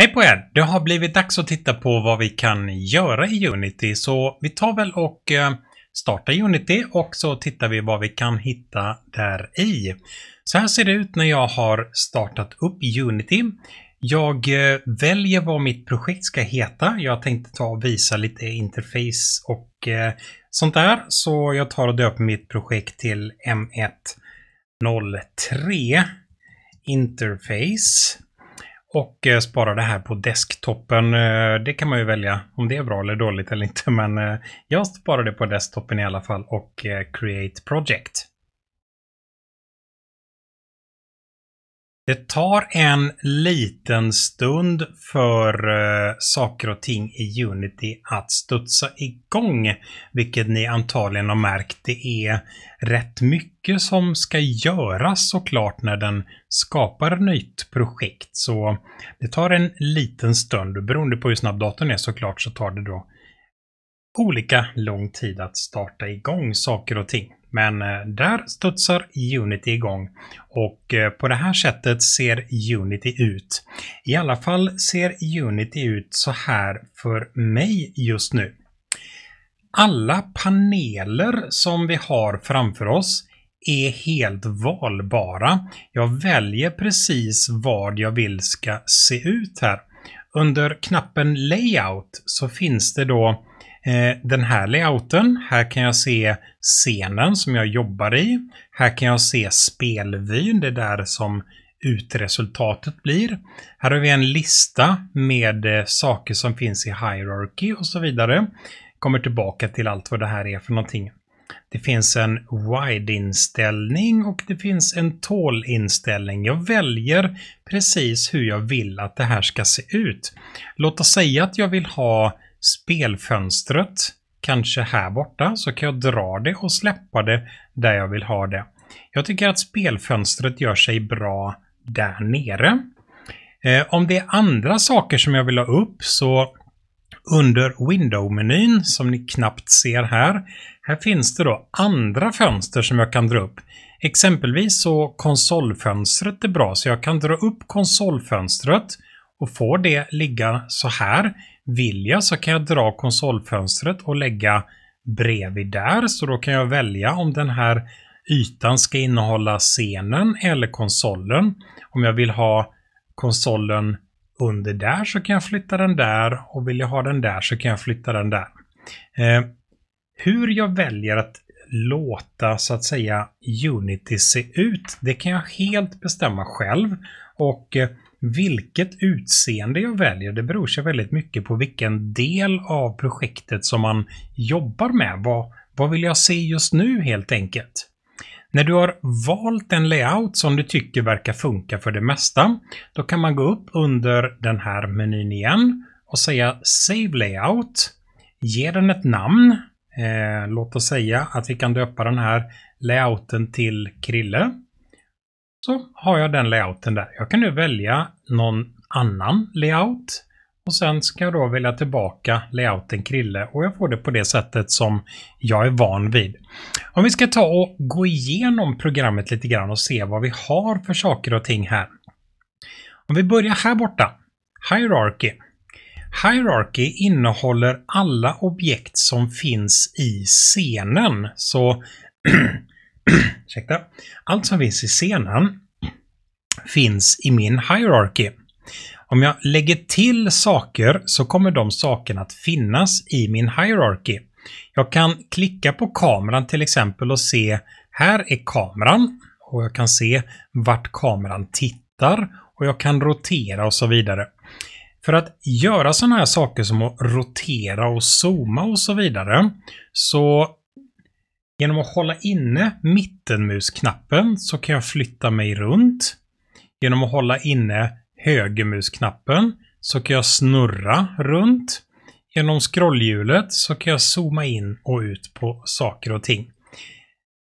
Hej på er! Det har blivit dags att titta på vad vi kan göra i Unity så vi tar väl och eh, startar Unity och så tittar vi vad vi kan hitta där i. Så här ser det ut när jag har startat upp Unity. Jag eh, väljer vad mitt projekt ska heta. Jag tänkte ta och visa lite interface och eh, sånt där. Så jag tar och döper mitt projekt till M103 Interface. Och eh, spara det här på desktopen. Eh, det kan man ju välja om det är bra eller dåligt eller inte. Men eh, jag sparar det på desktopen i alla fall och Create Project. Det tar en liten stund för eh, saker och ting i Unity att studsa igång, vilket ni antagligen har märkt. Det är rätt mycket som ska göras såklart när den skapar ett nytt projekt, så det tar en liten stund. Beroende på hur snabb datorn är såklart så tar det då olika lång tid att starta igång saker och ting. Men eh, där studsar Unity igång och eh, på det här sättet ser Unity ut. I alla fall ser Unity ut så här för mig just nu. Alla paneler som vi har framför oss är helt valbara. Jag väljer precis vad jag vill ska se ut här. Under knappen Layout så finns det då Eh, den här layouten. Här kan jag se scenen som jag jobbar i. Här kan jag se spelvyn, det är där som utresultatet blir. Här har vi en lista med eh, saker som finns i hierarchy och så vidare. Kommer tillbaka till allt vad det här är för någonting. Det finns en wide-inställning och det finns en tall-inställning. Jag väljer precis hur jag vill att det här ska se ut. Låt oss säga att jag vill ha spelfönstret, kanske här borta, så kan jag dra det och släppa det där jag vill ha det. Jag tycker att spelfönstret gör sig bra där nere. Eh, om det är andra saker som jag vill ha upp så under Window-menyn som ni knappt ser här, här finns det då andra fönster som jag kan dra upp. Exempelvis så konsolfönstret är bra så jag kan dra upp konsolfönstret och få det ligga så här vill jag så kan jag dra konsolfönstret och lägga bredvid där, så då kan jag välja om den här ytan ska innehålla scenen eller konsolen. Om jag vill ha konsolen under där så kan jag flytta den där och vill jag ha den där så kan jag flytta den där. Eh, hur jag väljer att låta så att säga Unity se ut, det kan jag helt bestämma själv. Och eh, vilket utseende jag väljer, det beror sig väldigt mycket på vilken del av projektet som man jobbar med. Vad, vad vill jag se just nu helt enkelt? När du har valt en layout som du tycker verkar funka för det mesta, då kan man gå upp under den här menyn igen och säga Save Layout. Ge den ett namn. Eh, låt oss säga att vi kan döpa den här layouten till Krille så har jag den layouten där. Jag kan nu välja någon annan layout och sen ska jag då välja tillbaka layouten Krille och jag får det på det sättet som jag är van vid. Om vi ska ta och gå igenom programmet lite grann och se vad vi har för saker och ting här. Om vi börjar här borta, Hierarchy. Hierarchy innehåller alla objekt som finns i scenen. Så allt som finns i scenen finns i min hierarchy. Om jag lägger till saker så kommer de sakerna att finnas i min hierarchy. Jag kan klicka på kameran till exempel och se här är kameran och jag kan se vart kameran tittar och jag kan rotera och så vidare. För att göra sådana här saker som att rotera och zooma och så vidare så Genom att hålla inne mittenmusknappen så kan jag flytta mig runt. Genom att hålla inne högermusknappen så kan jag snurra runt. Genom scrollhjulet så kan jag zooma in och ut på saker och ting.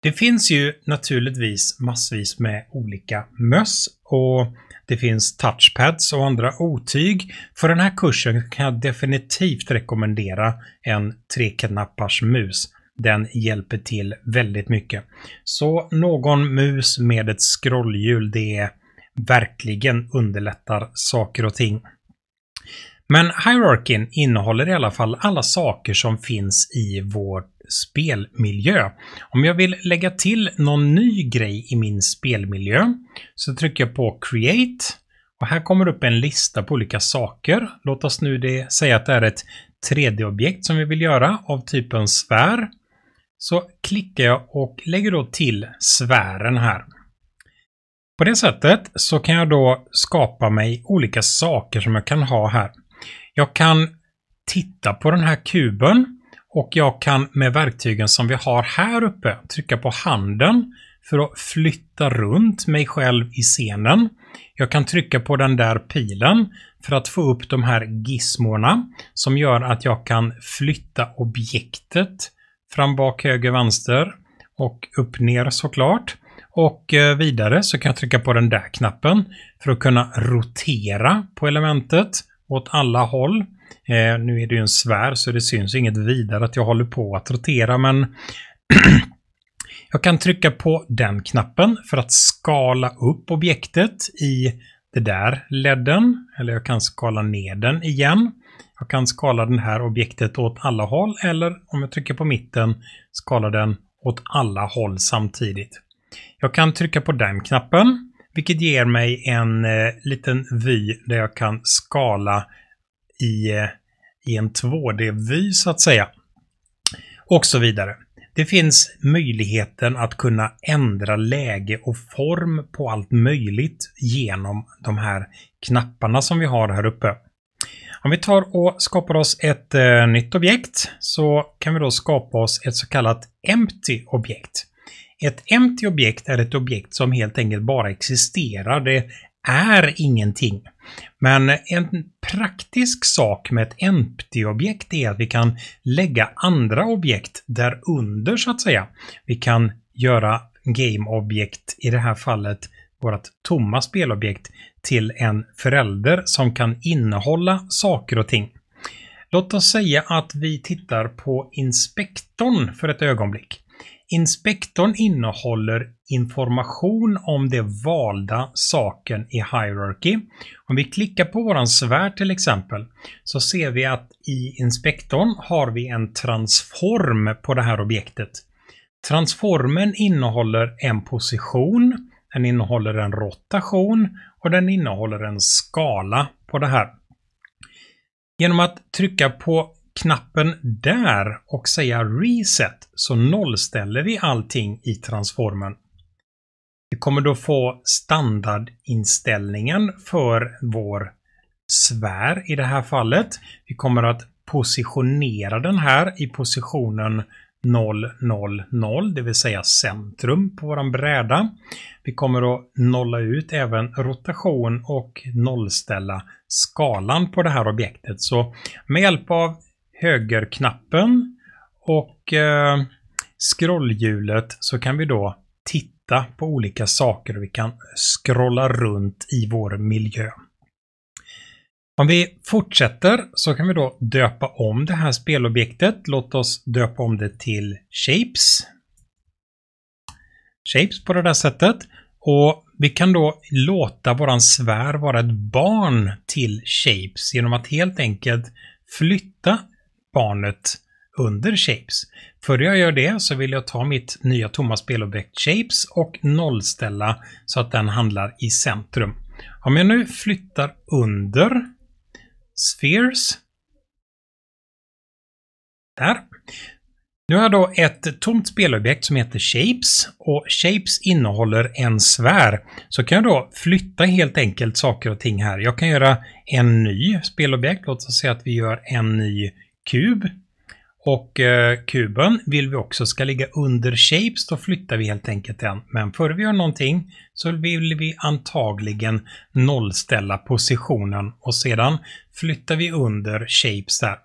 Det finns ju naturligtvis massvis med olika möss och det finns touchpads och andra otyg. För den här kursen kan jag definitivt rekommendera en treknappars mus. Den hjälper till väldigt mycket. Så någon mus med ett scrollhjul, det verkligen underlättar saker och ting. Men hierarkin innehåller i alla fall alla saker som finns i vår spelmiljö. Om jag vill lägga till någon ny grej i min spelmiljö så trycker jag på Create och här kommer upp en lista på olika saker. Låt oss nu det säga att det är ett 3D-objekt som vi vill göra av typen sfär så klickar jag och lägger då till sfären här. På det sättet så kan jag då skapa mig olika saker som jag kan ha här. Jag kan titta på den här kuben och jag kan med verktygen som vi har här uppe trycka på handen för att flytta runt mig själv i scenen. Jag kan trycka på den där pilen för att få upp de här gizmorna som gör att jag kan flytta objektet fram, bak, höger, vänster och upp, ner såklart. Och eh, vidare så kan jag trycka på den där knappen för att kunna rotera på elementet åt alla håll. Eh, nu är det ju en svär så det syns inget vidare att jag håller på att rotera men jag kan trycka på den knappen för att skala upp objektet i det där ledden. Eller jag kan skala ner den igen. Jag kan skala det här objektet åt alla håll eller om jag trycker på mitten skala den åt alla håll samtidigt. Jag kan trycka på den knappen vilket ger mig en eh, liten vy där jag kan skala i, eh, i en 2D-vy så att säga. Och så vidare. Det finns möjligheten att kunna ändra läge och form på allt möjligt genom de här knapparna som vi har här uppe. Om vi tar och skapar oss ett eh, nytt objekt så kan vi då skapa oss ett så kallat empty objekt. Ett empty objekt är ett objekt som helt enkelt bara existerar. Det är ingenting. Men en praktisk sak med ett empty-objekt är att vi kan lägga andra objekt där under så att säga. Vi kan göra game-objekt, i det här fallet vårt tomma spelobjekt, till en förälder som kan innehålla saker och ting. Låt oss säga att vi tittar på inspektorn för ett ögonblick. Inspektorn innehåller information om det valda saken i Hierarchy. Om vi klickar på våran svärd till exempel så ser vi att i inspektorn har vi en transform på det här objektet. Transformen innehåller en position, den innehåller en rotation och den innehåller en skala på det här. Genom att trycka på knappen där och säga Reset så nollställer vi allting i transformen. Vi kommer då få standardinställningen för vår sfär i det här fallet. Vi kommer att positionera den här i positionen 000, det vill säga centrum på våran bräda. Vi kommer att nolla ut även rotation och nollställa skalan på det här objektet. Så med hjälp av högerknappen och eh, scrollhjulet så kan vi då titta på olika saker och vi kan scrolla runt i vår miljö. Om vi fortsätter så kan vi då döpa om det här spelobjektet. Låt oss döpa om det till Shapes. Shapes på det där sättet. Och vi kan då låta våran sfär vara ett barn till Shapes genom att helt enkelt flytta barnet under Shapes. Före jag gör det så vill jag ta mitt nya tomma spelobjekt Shapes och nollställa så att den handlar i centrum. Om jag nu flyttar under Spheres. Där. Nu har jag då ett tomt spelobjekt som heter Shapes och Shapes innehåller en sfär. Så kan jag då flytta helt enkelt saker och ting här. Jag kan göra en ny spelobjekt. Låt oss säga att vi gör en ny kub och eh, kuben vill vi också ska ligga under shapes, då flyttar vi helt enkelt den. Men före vi gör någonting så vill vi antagligen nollställa positionen och sedan flyttar vi under shapes där.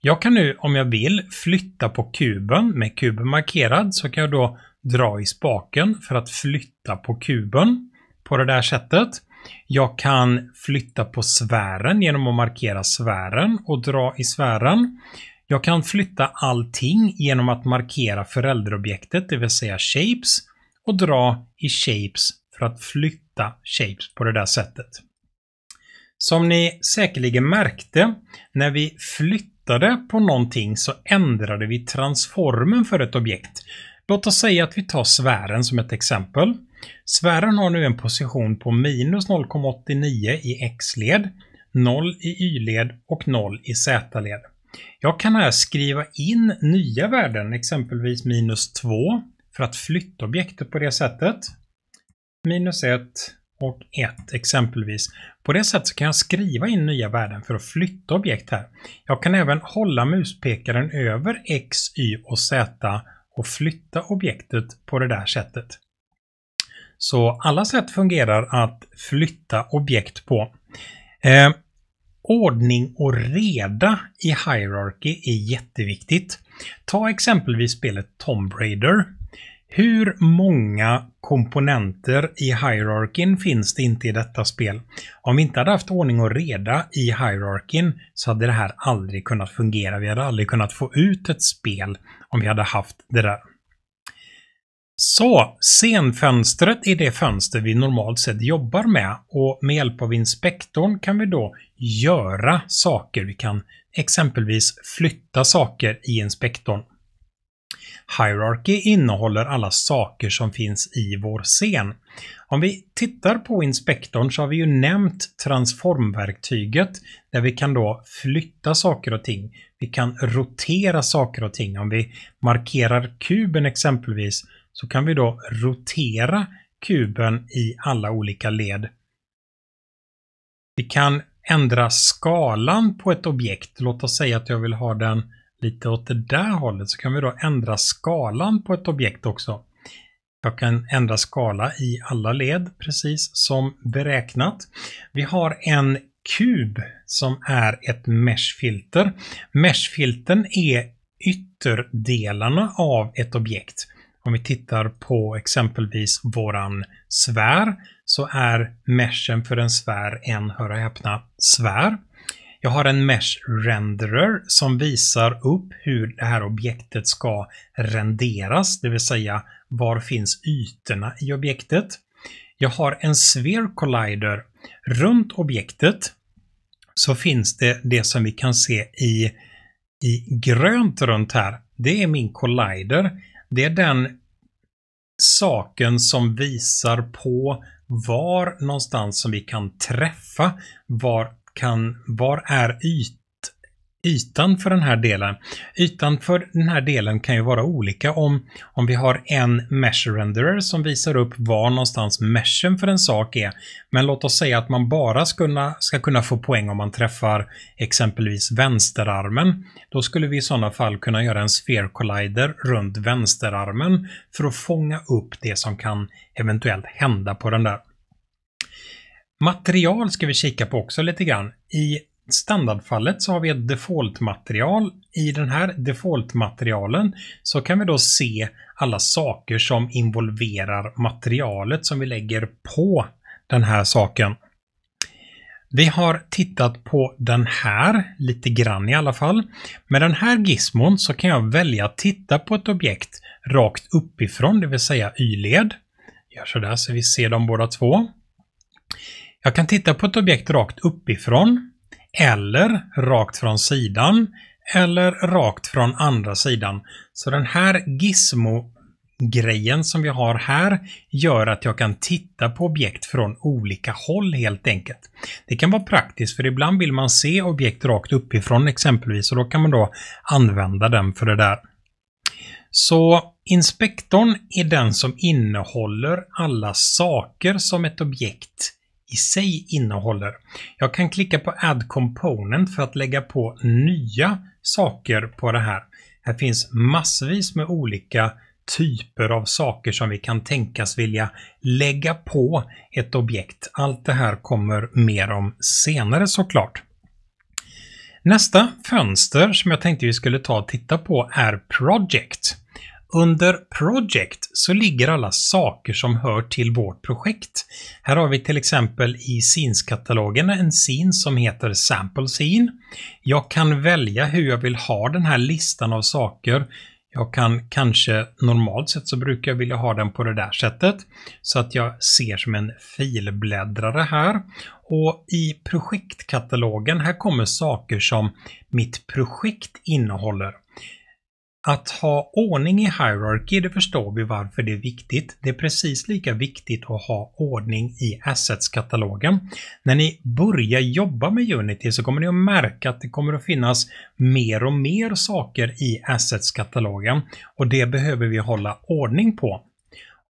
Jag kan nu, om jag vill, flytta på kuben. Med kuben markerad så kan jag då dra i spaken för att flytta på kuben på det där sättet. Jag kan flytta på sfären genom att markera sfären och dra i sfären. Jag kan flytta allting genom att markera förälderobjektet, det vill säga shapes, och dra i shapes för att flytta shapes på det där sättet. Som ni säkerligen märkte, när vi flyttade på någonting så ändrade vi transformen för ett objekt. Låt oss säga att vi tar sfären som ett exempel. Sfären har nu en position på minus 0,89 i x-led, 0 i y-led och 0 i z-led. Jag kan här skriva in nya värden, exempelvis minus 2, för att flytta objektet på det sättet. Minus 1 och 1 exempelvis. På det sättet så kan jag skriva in nya värden för att flytta objekt här. Jag kan även hålla muspekaren över x, y och z och flytta objektet på det där sättet. Så alla sätt fungerar att flytta objekt på. Eh, Ordning och reda i Hierarchy är jätteviktigt. Ta exempelvis spelet Tomb Raider. Hur många komponenter i hierarkin finns det inte i detta spel? Om vi inte hade haft ordning och reda i hierarkin så hade det här aldrig kunnat fungera. Vi hade aldrig kunnat få ut ett spel om vi hade haft det där. Så, scenfönstret är det fönster vi normalt sett jobbar med och med hjälp av inspektorn kan vi då göra saker. Vi kan exempelvis flytta saker i inspektorn. Hierarchy innehåller alla saker som finns i vår scen. Om vi tittar på inspektorn så har vi ju nämnt transformverktyget där vi kan då flytta saker och ting. Vi kan rotera saker och ting. Om vi markerar kuben exempelvis så kan vi då rotera kuben i alla olika led. Vi kan ändra skalan på ett objekt. Låt oss säga att jag vill ha den lite åt det där hållet så kan vi då ändra skalan på ett objekt också. Jag kan ändra skala i alla led precis som beräknat. Vi har en kub som är ett meshfilter. Meshfiltern är ytterdelarna av ett objekt. Om vi tittar på exempelvis våran sfär så är meshen för en sfär en, hör och häpna, sfär. Jag har en mesh renderer som visar upp hur det här objektet ska renderas, det vill säga var finns ytorna i objektet. Jag har en sphere collider. Runt objektet så finns det det som vi kan se i, i grönt runt här. Det är min collider det är den saken som visar på var någonstans som vi kan träffa. Var, kan, var är ytan ytan för den här delen. Ytan för den här delen kan ju vara olika om, om vi har en mesh renderer som visar upp var någonstans meshen för en sak är. Men låt oss säga att man bara ska kunna, ska kunna få poäng om man träffar exempelvis vänsterarmen. Då skulle vi i sådana fall kunna göra en sphere collider runt vänsterarmen för att fånga upp det som kan eventuellt hända på den där. Material ska vi kika på också lite grann. I standardfallet så har vi ett defaultmaterial. I den här defaultmaterialen så kan vi då se alla saker som involverar materialet som vi lägger på den här saken. Vi har tittat på den här lite grann i alla fall. Med den här gizmon så kan jag välja att titta på ett objekt rakt uppifrån, det vill säga y-led. Gör sådär så vi ser dem båda två. Jag kan titta på ett objekt rakt uppifrån eller rakt från sidan eller rakt från andra sidan. Så den här gizmo-grejen som vi har här gör att jag kan titta på objekt från olika håll helt enkelt. Det kan vara praktiskt för ibland vill man se objekt rakt uppifrån exempelvis och då kan man då använda den för det där. Så inspektorn är den som innehåller alla saker som ett objekt i sig innehåller. Jag kan klicka på Add Component för att lägga på nya saker på det här. Här finns massvis med olika typer av saker som vi kan tänkas vilja lägga på ett objekt. Allt det här kommer mer om senare såklart. Nästa fönster som jag tänkte vi skulle ta och titta på är Project. Under Project så ligger alla saker som hör till vårt projekt. Här har vi till exempel i Scenes-katalogen en scen som heter Sample Scene. Jag kan välja hur jag vill ha den här listan av saker. Jag kan kanske, normalt sett så brukar jag vilja ha den på det där sättet, så att jag ser som en filbläddrare här. Och i projektkatalogen, här kommer saker som mitt projekt innehåller. Att ha ordning i Hierarchy, det förstår vi varför det är viktigt. Det är precis lika viktigt att ha ordning i Assets-katalogen. När ni börjar jobba med Unity så kommer ni att märka att det kommer att finnas mer och mer saker i Assets-katalogen och det behöver vi hålla ordning på.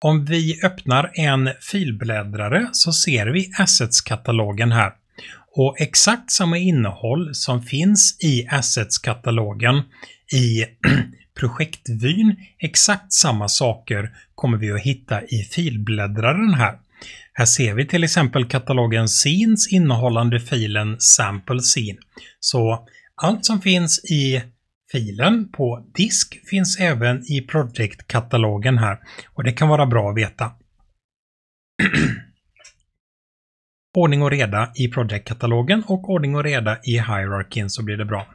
Om vi öppnar en filbläddrare så ser vi Assets-katalogen här. Och exakt samma innehåll som finns i Assets-katalogen i projektvyn. Exakt samma saker kommer vi att hitta i filbläddraren här. Här ser vi till exempel katalogen Scenes innehållande filen Sample Scene. Så allt som finns i filen på disk finns även i projektkatalogen här och det kan vara bra att veta. ordning och reda i projektkatalogen och ordning och reda i hierarkin så blir det bra.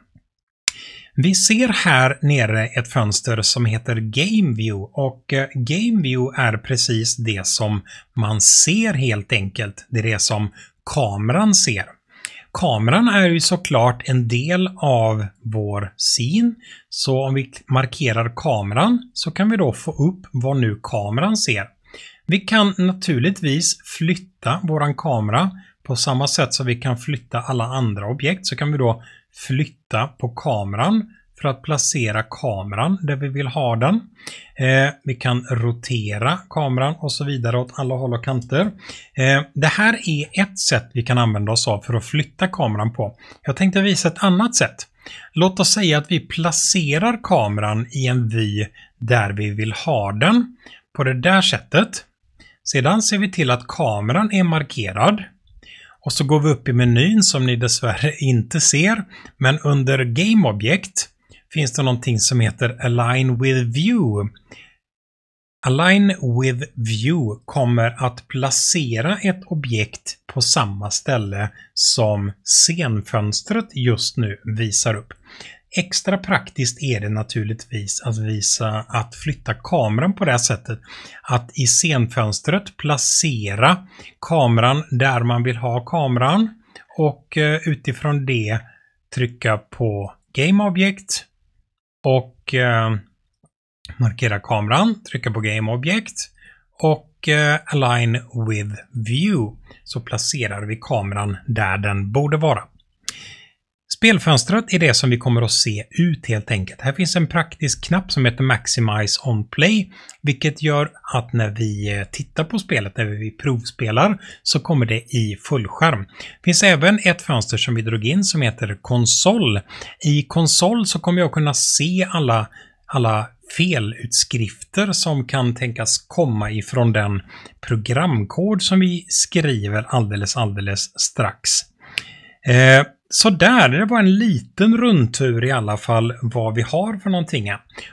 Vi ser här nere ett fönster som heter GameView och eh, GameView är precis det som man ser helt enkelt. Det är det som kameran ser. Kameran är ju såklart en del av vår scene, så om vi markerar kameran så kan vi då få upp vad nu kameran ser. Vi kan naturligtvis flytta våran kamera på samma sätt som vi kan flytta alla andra objekt så kan vi då flytta på kameran för att placera kameran där vi vill ha den. Eh, vi kan rotera kameran och så vidare åt alla håll och kanter. Eh, det här är ett sätt vi kan använda oss av för att flytta kameran på. Jag tänkte visa ett annat sätt. Låt oss säga att vi placerar kameran i en vy där vi vill ha den. På det där sättet. Sedan ser vi till att kameran är markerad. Och så går vi upp i menyn som ni dessvärre inte ser. Men under Game Object finns det någonting som heter Align with View. Align with View kommer att placera ett objekt på samma ställe som scenfönstret just nu visar upp. Extra praktiskt är det naturligtvis att visa att flytta kameran på det här sättet. Att i scenfönstret placera kameran där man vill ha kameran och eh, utifrån det trycka på Game Object och eh, markera kameran, trycka på Game Object och eh, Align with View så placerar vi kameran där den borde vara. Spelfönstret är det som vi kommer att se ut helt enkelt. Här finns en praktisk knapp som heter Maximize on Play, vilket gör att när vi eh, tittar på spelet, när vi provspelar, så kommer det i fullskärm. Det finns även ett fönster som vi drog in som heter Konsol. I Konsol så kommer jag kunna se alla, alla felutskrifter som kan tänkas komma ifrån den programkod som vi skriver alldeles, alldeles strax. Eh, Sådär, det var en liten rundtur i alla fall vad vi har för någonting.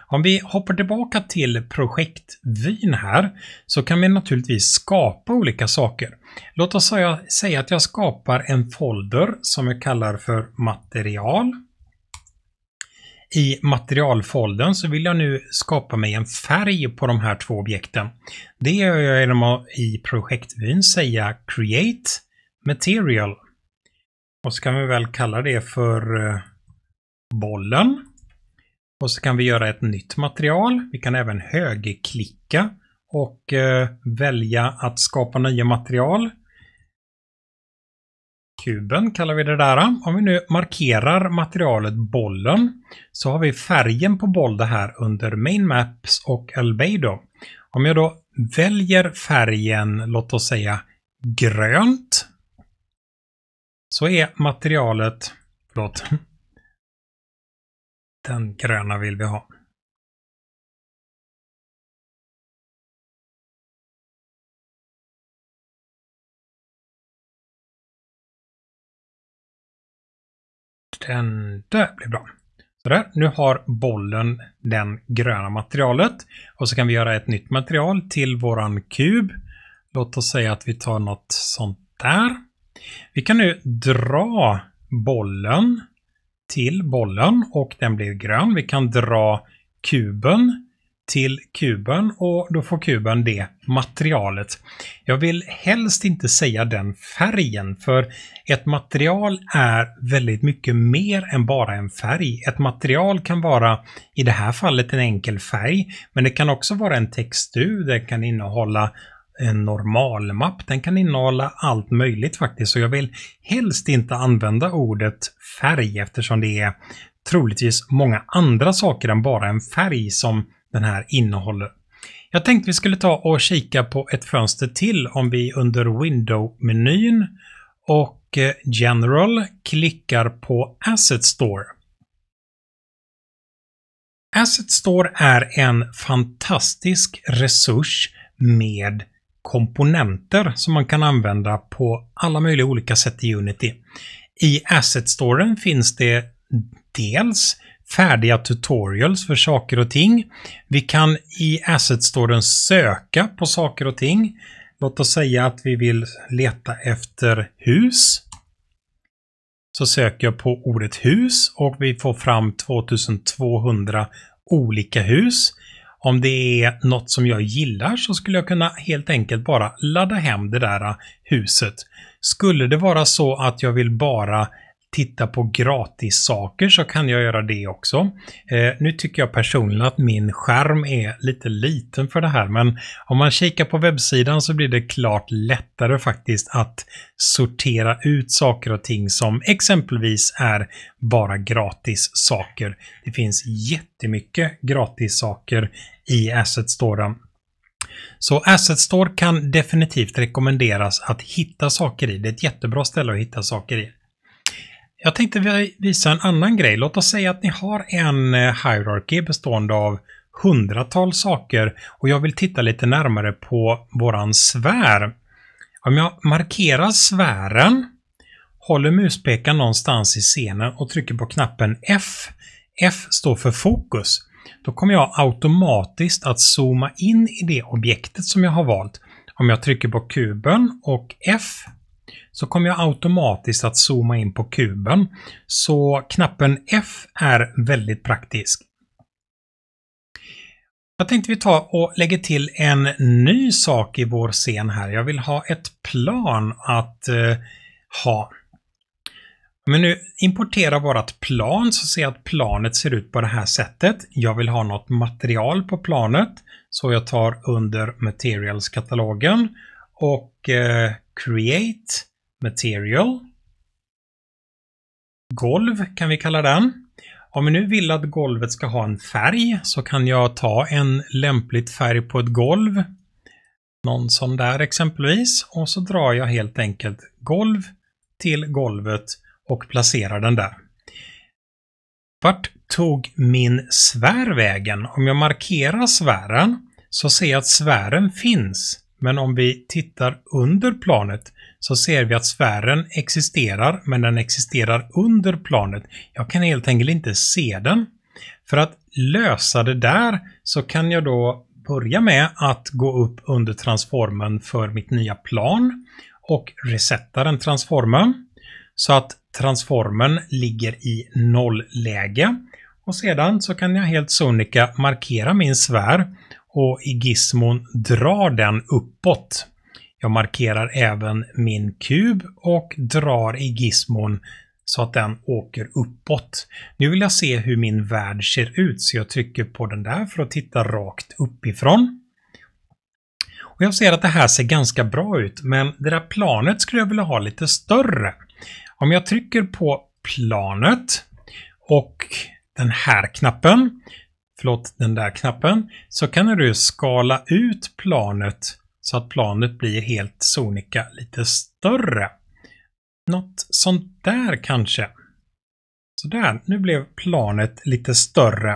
Om vi hoppar tillbaka till projektvyn här så kan vi naturligtvis skapa olika saker. Låt oss säga, att jag skapar en folder som jag kallar för material. I materialfoldern så vill jag nu skapa mig en färg på de här två objekten. Det gör jag genom att i projektvyn säga Create Material och så kan vi väl kalla det för eh, bollen. Och så kan vi göra ett nytt material. Vi kan även högerklicka och eh, välja att skapa nya material. Kuben kallar vi det där. Om vi nu markerar materialet bollen så har vi färgen på boll det här under Main Maps och Albedo. Om jag då väljer färgen, låt oss säga grönt så är materialet, förlåt, den gröna vill vi ha. Den där blir bra. Sådär, nu har bollen den gröna materialet. Och så kan vi göra ett nytt material till våran kub. Låt oss säga att vi tar något sånt där. Vi kan nu dra bollen till bollen och den blir grön. Vi kan dra kuben till kuben och då får kuben det materialet. Jag vill helst inte säga den färgen för ett material är väldigt mycket mer än bara en färg. Ett material kan vara i det här fallet en enkel färg men det kan också vara en textur, det kan innehålla en normal mapp, den kan innehålla allt möjligt faktiskt. Så jag vill helst inte använda ordet färg eftersom det är troligtvis många andra saker än bara en färg som den här innehåller. Jag tänkte vi skulle ta och kika på ett fönster till om vi under Window-menyn och eh, General klickar på Asset Store. Asset Store är en fantastisk resurs med komponenter som man kan använda på alla möjliga olika sätt i Unity. I Asset Storen finns det dels färdiga tutorials för saker och ting. Vi kan i Asset Storen söka på saker och ting. Låt oss säga att vi vill leta efter hus. Så söker jag på ordet hus och vi får fram 2200 olika hus om det är något som jag gillar så skulle jag kunna helt enkelt bara ladda hem det där eh, huset. Skulle det vara så att jag vill bara titta på gratis saker så kan jag göra det också. Eh, nu tycker jag personligen att min skärm är lite liten för det här, men om man kikar på webbsidan så blir det klart lättare faktiskt att sortera ut saker och ting som exempelvis är bara gratis saker. Det finns jättemycket gratis saker i Asset Store. Så Asset Store kan definitivt rekommenderas att hitta saker i. Det är ett jättebra ställe att hitta saker i. Jag tänkte visa en annan grej. Låt oss säga att ni har en eh, hierarki bestående av hundratals saker och jag vill titta lite närmare på våran sfär. Om jag markerar sfären, håller muspekaren någonstans i scenen och trycker på knappen F. F står för fokus. Då kommer jag automatiskt att zooma in i det objektet som jag har valt. Om jag trycker på kuben och F så kommer jag automatiskt att zooma in på kuben. Så knappen F är väldigt praktisk. Jag tänkte vi tar och lägger till en ny sak i vår scen här. Jag vill ha ett plan att eh, ha. Men nu importerar vårt plan så ser jag att planet ser ut på det här sättet. Jag vill ha något material på planet. Så jag tar under Materials-katalogen och eh, Create Material. Golv kan vi kalla den. Om vi nu vill att golvet ska ha en färg så kan jag ta en lämpligt färg på ett golv. Någon sån där exempelvis. Och så drar jag helt enkelt golv till golvet och placerar den där. Vart tog min svär vägen? Om jag markerar sfären så ser jag att sfären finns. Men om vi tittar under planet så ser vi att sfären existerar, men den existerar under planet. Jag kan helt enkelt inte se den. För att lösa det där så kan jag då börja med att gå upp under transformen för mitt nya plan och resetta den transformen så att transformen ligger i nollläge. Och sedan så kan jag helt sonika markera min sfär och i gizmon dra den uppåt. Jag markerar även min kub och drar i gizmon så att den åker uppåt. Nu vill jag se hur min värld ser ut så jag trycker på den där för att titta rakt uppifrån. Och jag ser att det här ser ganska bra ut men det där planet skulle jag vilja ha lite större. Om jag trycker på planet och den här knappen, förlåt den där knappen, så kan du skala ut planet så att planet blir helt sonika lite större. Något sånt där kanske. Sådär, nu blev planet lite större.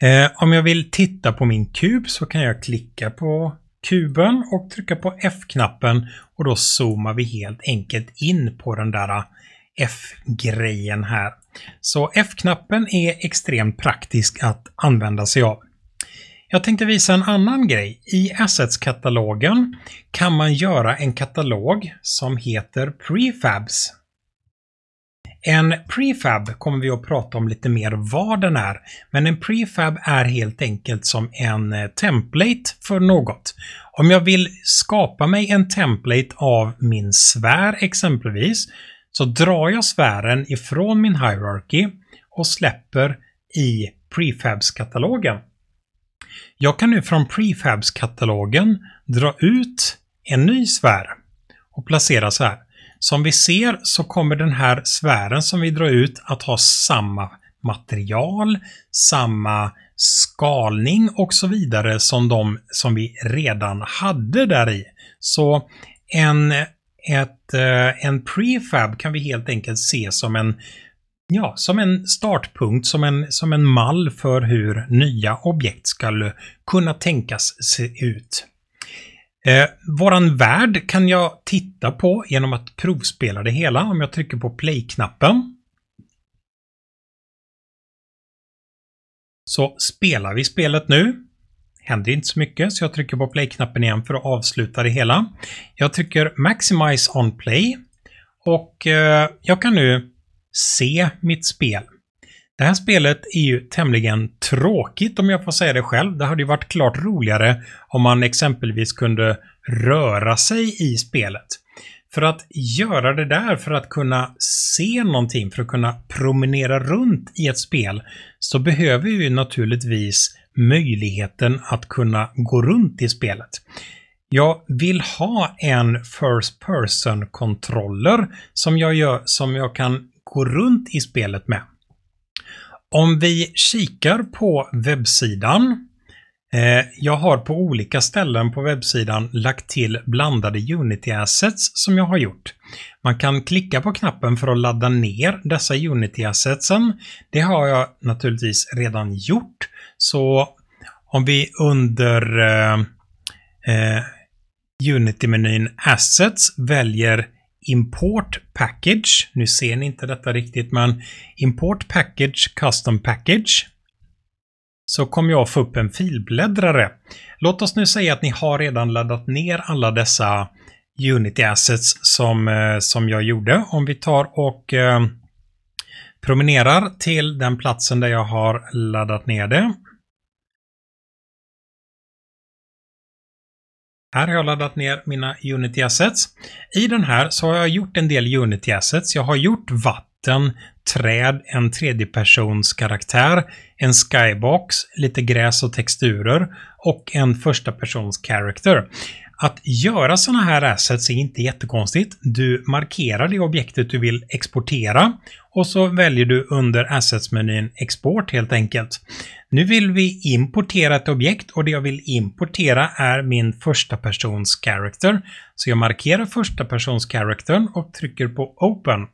Eh, om jag vill titta på min kub så kan jag klicka på kuben och trycka på F-knappen och då zoomar vi helt enkelt in på den där F-grejen här. Så F-knappen är extremt praktisk att använda sig av. Jag tänkte visa en annan grej. I Assets-katalogen kan man göra en katalog som heter Prefabs. En prefab kommer vi att prata om lite mer vad den är, men en prefab är helt enkelt som en eh, template för något. Om jag vill skapa mig en template av min sfär exempelvis, så drar jag sfären ifrån min hierarchy och släpper i prefabs-katalogen. Jag kan nu från Prefabs-katalogen dra ut en ny sfär och placera så här. Som vi ser så kommer den här sfären som vi drar ut att ha samma material, samma skalning och så vidare som de som vi redan hade där i. Så en, ett, eh, en prefab kan vi helt enkelt se som en Ja, som en startpunkt, som en, som en mall för hur nya objekt ska eh, kunna tänkas se ut. Eh, våran värld kan jag titta på genom att provspela det hela om jag trycker på play-knappen. Så spelar vi spelet nu. Händer inte så mycket så jag trycker på play-knappen igen för att avsluta det hela. Jag trycker maximize on play och eh, jag kan nu Se mitt spel. Det här spelet är ju tämligen tråkigt om jag får säga det själv. Det hade ju varit klart roligare om man exempelvis kunde röra sig i spelet. För att göra det där, för att kunna se någonting, för att kunna promenera runt i ett spel, så behöver vi naturligtvis möjligheten att kunna gå runt i spelet. Jag vill ha en First Person-kontroller som, jag gör, som jag kan gå runt i spelet med. Om vi kikar på webbsidan. Eh, jag har på olika ställen på webbsidan lagt till blandade Unity Assets som jag har gjort. Man kan klicka på knappen för att ladda ner dessa Unity Assetsen. Det har jag naturligtvis redan gjort. Så om vi under eh, eh, Unity-menyn Assets väljer Import Package. Nu ser ni inte detta riktigt, men Import Package Custom Package så kommer jag få upp en filbläddrare. Låt oss nu säga att ni har redan laddat ner alla dessa Unity Assets som, eh, som jag gjorde. Om vi tar och eh, promenerar till den platsen där jag har laddat ner det Här har jag laddat ner mina Unity Assets. I den här så har jag gjort en del Unity Assets. Jag har gjort vatten, träd, en tredjepersons karaktär, en skybox, lite gräs och texturer och en första persons character. Att göra sådana här assets är inte jättekonstigt. Du markerar det objektet du vill exportera och så väljer du under Assets-menyn Export helt enkelt. Nu vill vi importera ett objekt och det jag vill importera är min första persons character. Så jag markerar första persons charactern och trycker på Open.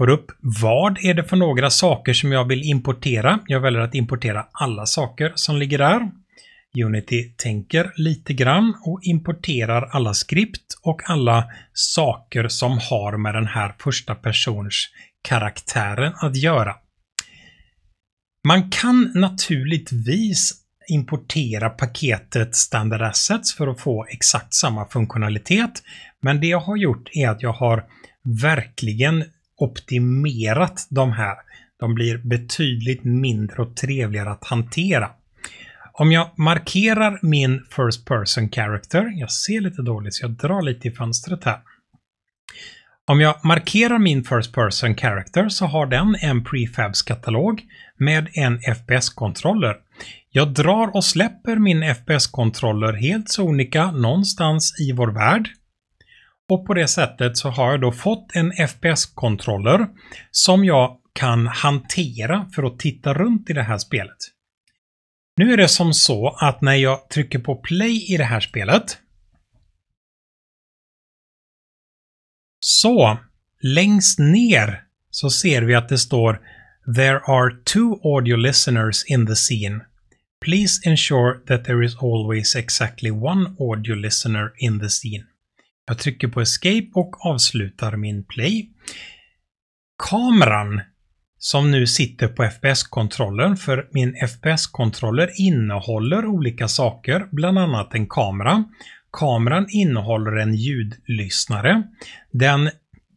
Får upp vad är det för några saker som jag vill importera. Jag väljer att importera alla saker som ligger där. Unity tänker lite grann och importerar alla skript och alla saker som har med den här första persons karaktären att göra. Man kan naturligtvis importera paketet Standard Assets för att få exakt samma funktionalitet. Men det jag har gjort är att jag har verkligen optimerat de här. De blir betydligt mindre och trevligare att hantera. Om jag markerar min first person character, jag ser lite dåligt så jag drar lite i fönstret här. Om jag markerar min first person character så har den en prefabs-katalog med en FPS-kontroller. Jag drar och släpper min FPS-kontroller helt sonika någonstans i vår värld. Och på det sättet så har jag då fått en FPS-kontroller som jag kan hantera för att titta runt i det här spelet. Nu är det som så att när jag trycker på play i det här spelet så längst ner så ser vi att det står “There are two audio listeners in the scene. Please ensure that there is always exactly one audio listener in the scene.” Jag trycker på escape och avslutar min play. Kameran som nu sitter på FPS-kontrollen för min FPS-kontroller innehåller olika saker, bland annat en kamera. Kameran innehåller en ljudlyssnare. Den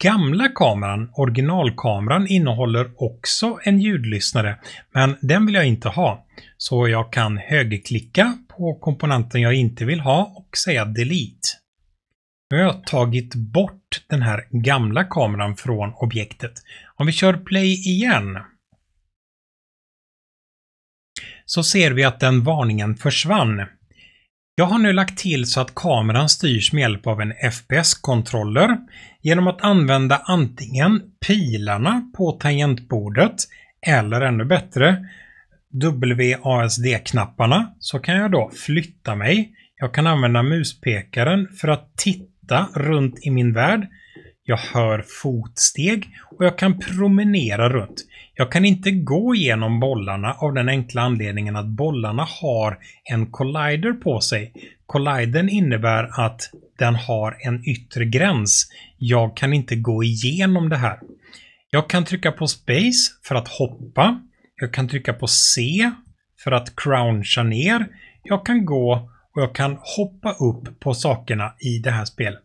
gamla kameran, originalkameran, innehåller också en ljudlyssnare, men den vill jag inte ha. Så jag kan högerklicka på komponenten jag inte vill ha och säga Delete. Nu har jag tagit bort den här gamla kameran från objektet. Om vi kör play igen så ser vi att den varningen försvann. Jag har nu lagt till så att kameran styrs med hjälp av en FPS-kontroller genom att använda antingen pilarna på tangentbordet eller ännu bättre WASD-knapparna så kan jag då flytta mig. Jag kan använda muspekaren för att titta titta runt i min värld. Jag hör fotsteg och jag kan promenera runt. Jag kan inte gå igenom bollarna av den enkla anledningen att bollarna har en collider på sig. Collidern innebär att den har en yttre gräns. Jag kan inte gå igenom det här. Jag kan trycka på space för att hoppa. Jag kan trycka på C för att cruncha ner. Jag kan gå och jag kan hoppa upp på sakerna i det här spelet.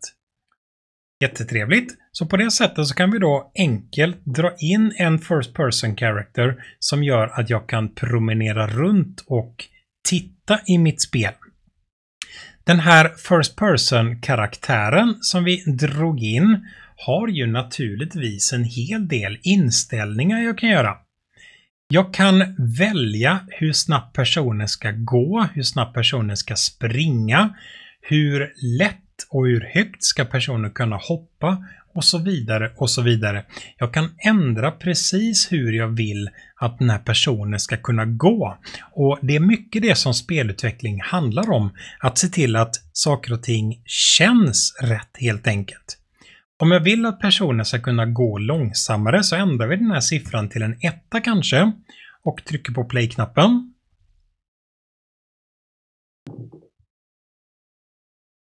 Jättetrevligt! Så på det sättet så kan vi då enkelt dra in en First Person Character som gör att jag kan promenera runt och titta i mitt spel. Den här First Person-karaktären som vi drog in har ju naturligtvis en hel del inställningar jag kan göra. Jag kan välja hur snabbt personen ska gå, hur snabbt personen ska springa, hur lätt och hur högt ska personen kunna hoppa och så vidare och så vidare. Jag kan ändra precis hur jag vill att den här personen ska kunna gå. Och det är mycket det som spelutveckling handlar om, att se till att saker och ting känns rätt helt enkelt. Om jag vill att personen ska kunna gå långsammare så ändrar vi den här siffran till en etta kanske och trycker på play-knappen.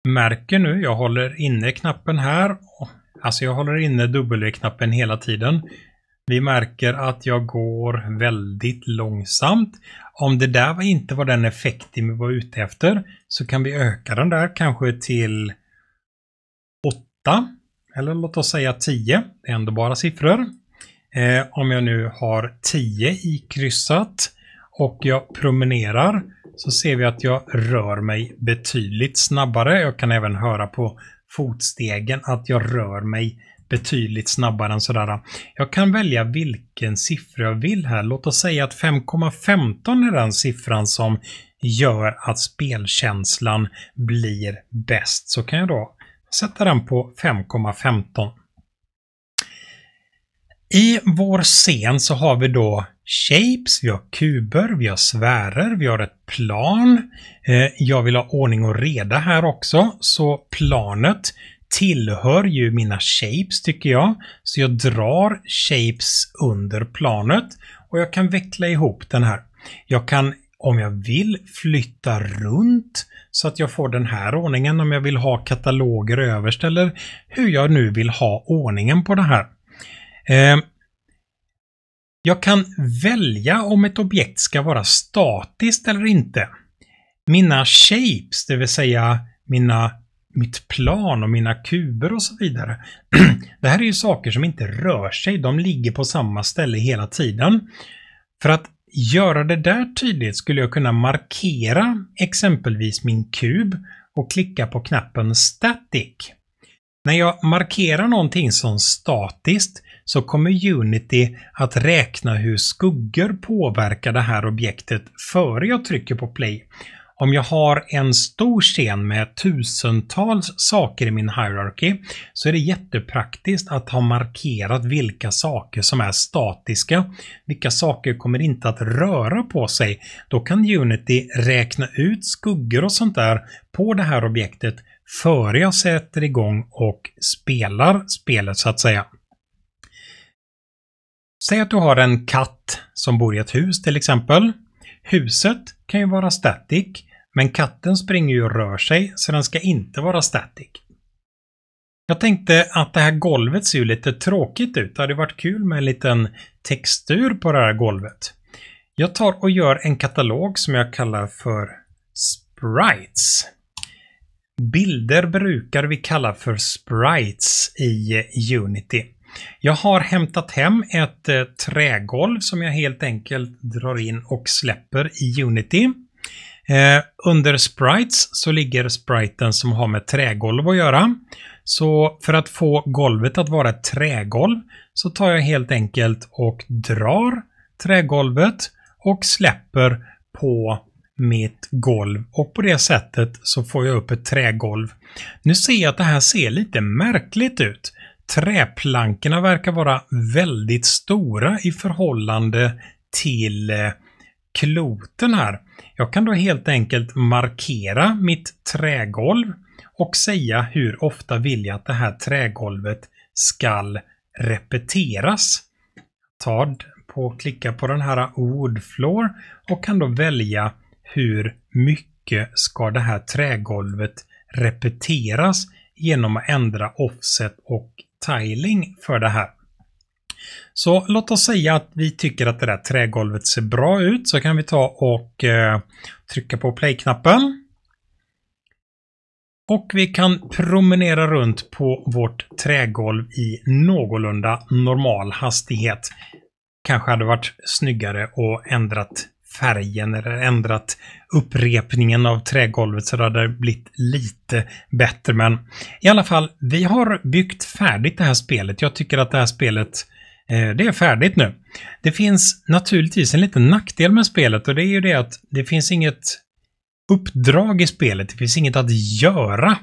Märker nu, jag håller inne knappen här. Alltså jag håller inne W-knappen hela tiden. Vi märker att jag går väldigt långsamt. Om det där inte var den effekten vi var ute efter så kan vi öka den där kanske till 8 eller låt oss säga 10, det är ändå bara siffror. Eh, om jag nu har 10 i kryssat och jag promenerar så ser vi att jag rör mig betydligt snabbare. Jag kan även höra på fotstegen att jag rör mig betydligt snabbare än sådär. Jag kan välja vilken siffra jag vill här. Låt oss säga att 5,15 är den siffran som gör att spelkänslan blir bäst. Så kan jag då Sätta den på 5,15. I vår scen så har vi då shapes, vi har kuber, vi har sfärer, vi har ett plan. Eh, jag vill ha ordning och reda här också, så planet tillhör ju mina shapes tycker jag. Så jag drar shapes under planet och jag kan veckla ihop den här. Jag kan om jag vill flytta runt så att jag får den här ordningen, om jag vill ha kataloger överst eller hur jag nu vill ha ordningen på det här. Ehm, jag kan välja om ett objekt ska vara statiskt eller inte. Mina shapes, det vill säga mina, mitt plan och mina kuber och så vidare. det här är ju saker som inte rör sig, de ligger på samma ställe hela tiden. För att göra det där tydligt skulle jag kunna markera exempelvis min kub och klicka på knappen Static. När jag markerar någonting som statiskt så kommer Unity att räkna hur skuggor påverkar det här objektet före jag trycker på play om jag har en stor scen med tusentals saker i min hierarki så är det jättepraktiskt att ha markerat vilka saker som är statiska. Vilka saker kommer inte att röra på sig. Då kan Unity räkna ut skuggor och sånt där på det här objektet före jag sätter igång och spelar spelet så att säga. Säg att du har en katt som bor i ett hus till exempel. Huset kan ju vara static, men katten springer ju och rör sig, så den ska inte vara static. Jag tänkte att det här golvet ser ju lite tråkigt ut. Det hade varit kul med en liten textur på det här golvet. Jag tar och gör en katalog som jag kallar för Sprites. Bilder brukar vi kalla för sprites i Unity. Jag har hämtat hem ett eh, trägolv som jag helt enkelt drar in och släpper i Unity. Eh, under Sprites så ligger spriten som har med trägolv att göra. Så för att få golvet att vara ett trägolv så tar jag helt enkelt och drar trägolvet och släpper på mitt golv och på det sättet så får jag upp ett trägolv. Nu ser jag att det här ser lite märkligt ut träplankorna verkar vara väldigt stora i förhållande till eh, kloten här. Jag kan då helt enkelt markera mitt trägolv och säga hur ofta vill jag att det här trägolvet skall repeteras. Ta på klicka på den här woodfloor och kan då välja hur mycket ska det här trägolvet repeteras genom att ändra offset och tiling för det här. Så låt oss säga att vi tycker att det där trägolvet ser bra ut så kan vi ta och eh, trycka på play-knappen. Och vi kan promenera runt på vårt trägolv i någorlunda normal hastighet. Kanske hade varit snyggare och ändrat färgen eller ändrat upprepningen av trägolvet så det hade blivit lite bättre. Men i alla fall, vi har byggt färdigt det här spelet. Jag tycker att det här spelet eh, det är färdigt nu. Det finns naturligtvis en liten nackdel med spelet och det är ju det att det finns inget uppdrag i spelet. Det finns inget att göra.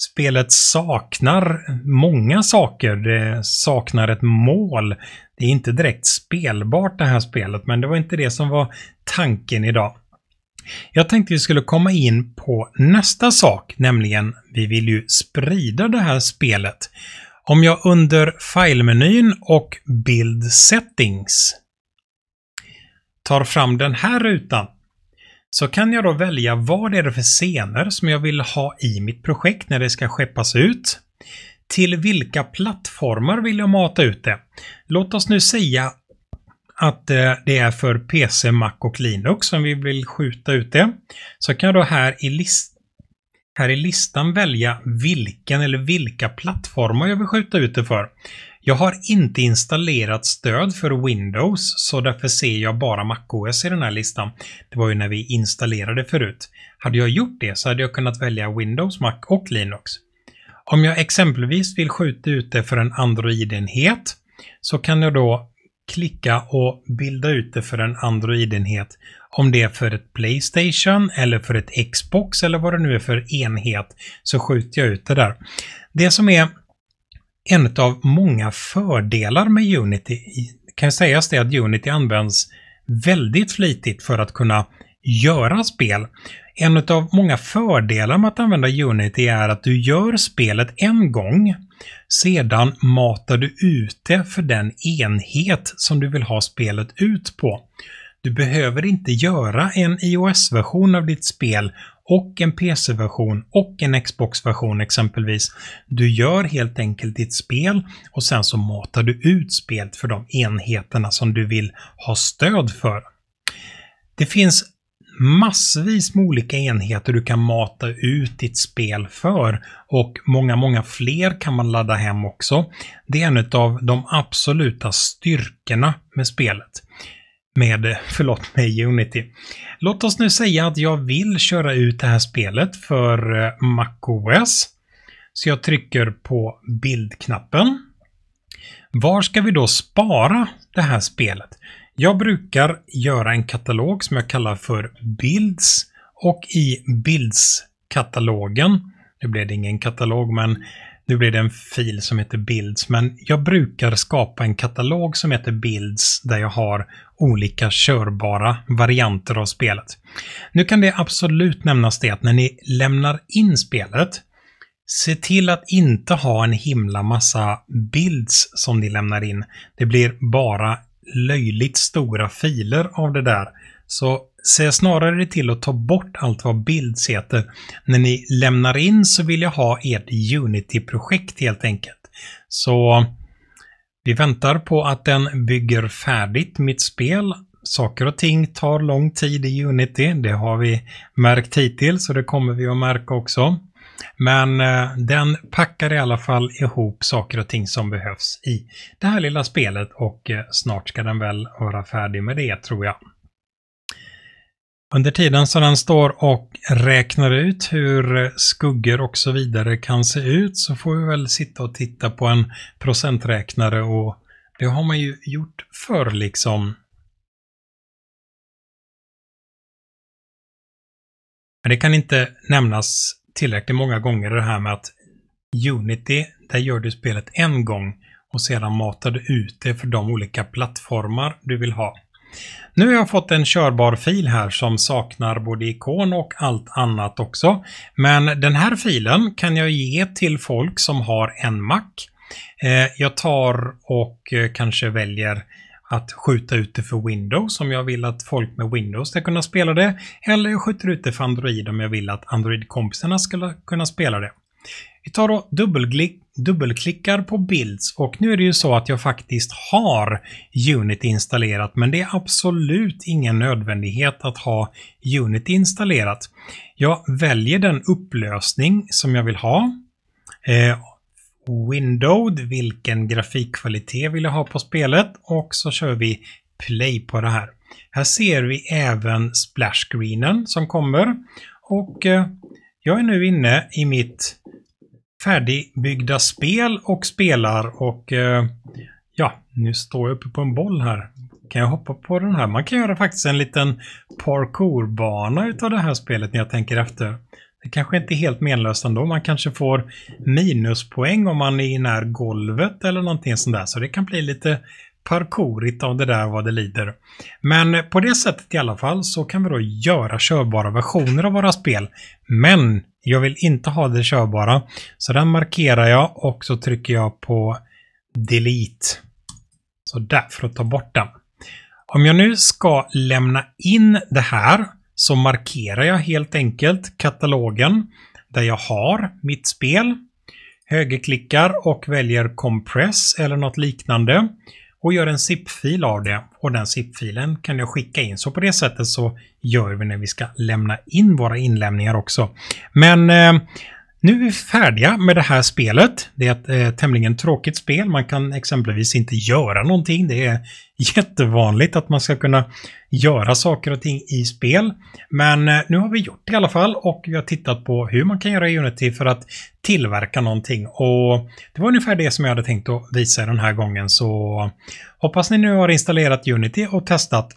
Spelet saknar många saker. Det saknar ett mål. Det är inte direkt spelbart det här spelet, men det var inte det som var tanken idag. Jag tänkte vi skulle komma in på nästa sak, nämligen vi vill ju sprida det här spelet. Om jag under file och Build Settings tar fram den här rutan så kan jag då välja vad det är för scener som jag vill ha i mitt projekt när det ska skeppas ut. Till vilka plattformar vill jag mata ut det? Låt oss nu säga att eh, det är för PC, Mac och Linux som vi vill skjuta ut det. Så kan jag då här i, list här i listan välja vilken eller vilka plattformar jag vill skjuta ut det för. Jag har inte installerat stöd för Windows så därför ser jag bara MacOS i den här listan. Det var ju när vi installerade förut. Hade jag gjort det så hade jag kunnat välja Windows, Mac och Linux. Om jag exempelvis vill skjuta ut det för en Android-enhet så kan jag då klicka och bilda ut det för en Android-enhet. Om det är för ett Playstation eller för ett Xbox eller vad det nu är för enhet så skjuter jag ut det där. Det som är en av många fördelar med Unity kan sägas det att Unity används väldigt flitigt för att kunna göra spel. En av många fördelar med att använda Unity är att du gör spelet en gång. Sedan matar du ut det för den enhet som du vill ha spelet ut på. Du behöver inte göra en iOS-version av ditt spel och en PC-version och en Xbox-version exempelvis. Du gör helt enkelt ditt spel och sen så matar du ut spelet för de enheterna som du vill ha stöd för. Det finns massvis med olika enheter du kan mata ut ditt spel för och många, många fler kan man ladda hem också. Det är en av de absoluta styrkorna med spelet med, förlåt mig, Unity. Låt oss nu säga att jag vill köra ut det här spelet för eh, MacOS. Så jag trycker på bildknappen. Var ska vi då spara det här spelet? Jag brukar göra en katalog som jag kallar för Builds och i Builds-katalogen, nu blev det ingen katalog men nu blir det en fil som heter Bilds, men jag brukar skapa en katalog som heter Bilds där jag har olika körbara varianter av spelet. Nu kan det absolut nämnas det att när ni lämnar in spelet, se till att inte ha en himla massa bilds som ni lämnar in. Det blir bara löjligt stora filer av det där. Så se snarare till att ta bort allt vad Builds heter. När ni lämnar in så vill jag ha ert Unity-projekt helt enkelt. Så vi väntar på att den bygger färdigt mitt spel. Saker och ting tar lång tid i Unity, det har vi märkt hittills och det kommer vi att märka också. Men eh, den packar i alla fall ihop saker och ting som behövs i det här lilla spelet och eh, snart ska den väl vara färdig med det tror jag. Under tiden som den står och räknar ut hur skuggor och så vidare kan se ut så får vi väl sitta och titta på en procenträknare och det har man ju gjort förr liksom. Men det kan inte nämnas tillräckligt många gånger det här med att Unity, där gör du spelet en gång och sedan matar du ut det för de olika plattformar du vill ha. Nu har jag fått en körbar fil här som saknar både ikon och allt annat också. Men den här filen kan jag ge till folk som har en Mac. Eh, jag tar och eh, kanske väljer att skjuta ut det för Windows om jag vill att folk med Windows ska kunna spela det. Eller jag skjuter ut det för Android om jag vill att Android-kompisarna ska kunna spela det. Vi tar och dubbelklick dubbelklickar på Builds och nu är det ju så att jag faktiskt har Unity installerat men det är absolut ingen nödvändighet att ha Unity installerat. Jag väljer den upplösning som jag vill ha. Eh, Windowed, vilken grafikkvalitet vill jag ha på spelet och så kör vi play på det här. Här ser vi även splash screenen som kommer och eh, jag är nu inne i mitt färdigbyggda spel och spelar och eh, ja, nu står jag uppe på en boll här. Kan jag hoppa på den här? Man kan göra faktiskt en liten parkourbana utav det här spelet när jag tänker efter. Det kanske inte är helt menlöst ändå. Man kanske får minuspoäng om man är nära golvet eller någonting sånt där. Så det kan bli lite parkourigt av det där vad det lider. Men på det sättet i alla fall så kan vi då göra körbara versioner av våra spel. Men jag vill inte ha det körbara. Så den markerar jag och så trycker jag på Delete. Så där, för att ta bort den. Om jag nu ska lämna in det här så markerar jag helt enkelt katalogen där jag har mitt spel. Högerklickar och väljer Compress eller något liknande och gör en zip-fil av det och den zip-filen kan jag skicka in. Så på det sättet så gör vi när vi ska lämna in våra inlämningar också. Men eh, nu är vi färdiga med det här spelet. Det är ett eh, tämligen tråkigt spel. Man kan exempelvis inte göra någonting. Det är jättevanligt att man ska kunna göra saker och ting i spel. Men eh, nu har vi gjort det i alla fall och vi har tittat på hur man kan göra Unity för att tillverka någonting. Och det var ungefär det som jag hade tänkt att visa den här gången. Så hoppas ni nu har installerat Unity och testat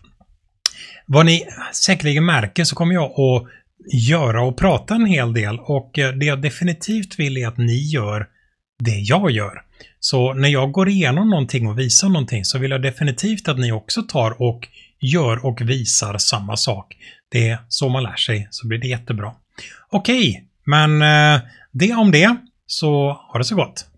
vad ni säkerligen märker så kommer jag att göra och prata en hel del och eh, det jag definitivt vill är att ni gör det jag gör. Så när jag går igenom någonting och visar någonting så vill jag definitivt att ni också tar och gör och visar samma sak. Det är så man lär sig så blir det jättebra. Okej, men eh, det om det. Så ha det så gott!